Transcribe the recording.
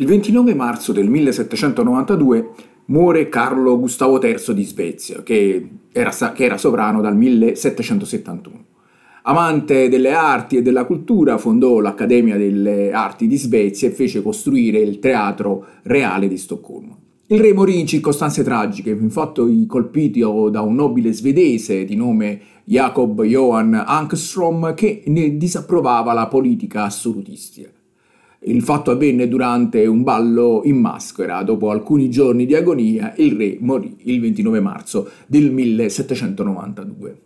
Il 29 marzo del 1792 muore Carlo Gustavo III di Svezia, che era, che era sovrano dal 1771. Amante delle arti e della cultura, fondò l'Accademia delle Arti di Svezia e fece costruire il Teatro Reale di Stoccolma. Il re morì in circostanze tragiche, infatti colpito da un nobile svedese di nome Jacob Johan Ankstrom che ne disapprovava la politica assolutistica. Il fatto avvenne durante un ballo in maschera. Dopo alcuni giorni di agonia, il re morì il 29 marzo del 1792.